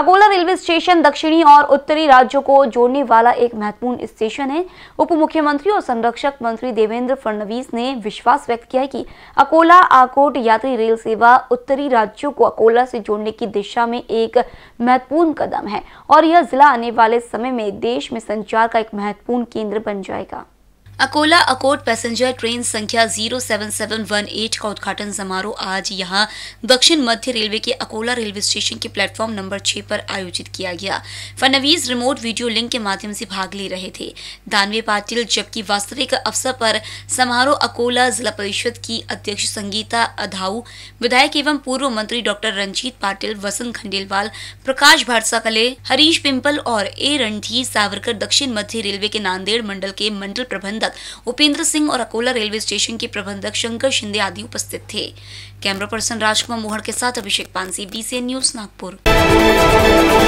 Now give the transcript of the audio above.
Akola railway station दक्षिणी और उत्तरी राज्यों को जोड़ने वाला एक महत्वपूर्ण स्टेशन है उप मुख्यमंत्री और संरक्षक मंत्री देवेंद्र फडणवीस ने विश्वास व्यक्त किया है कि अकोला आकोट यात्री रेल सेवा उत्तरी राज्यों को अकोला से जोड़ने की दिशा में एक महत्वपूर्ण कदम है और यह जिला आने वाले समय में देश में संचार का एक महत्वपूर्ण केंद्र बन जाएगा अकोला अकोट पैसेंजर ट्रेन संख्या 07718 का उद्घाटन समारोह आज यहां दक्षिण मध्य रेलवे के अकोला रेलवे स्टेशन के प्लेटफॉर्म नंबर छह पर आयोजित किया गया फडनवीस रिमोट वीडियो लिंक के माध्यम से भाग ले रहे थे दानवे पाटिल जबकि वास्तविक अवसर पर समारोह अकोला जिला परिषद की अध्यक्ष संगीता अधाऊ विधायक एवं पूर्व मंत्री डॉक्टर रंजीत पाटिल वसंत खंडेलवाल प्रकाश भारसाकले हरीश पिंपल और ए रणधीर सावरकर दक्षिण मध्य रेलवे के नांदेड़ मंडल के मंडल प्रबंधक संपादक उपेंद्र सिंह और अकोला रेलवे स्टेशन के प्रबंधक शंकर शिंदे आदि उपस्थित थे कैमरा पर्सन राजकुमार मोहर के साथ अभिषेक पानसी बीसीएन न्यूज नागपुर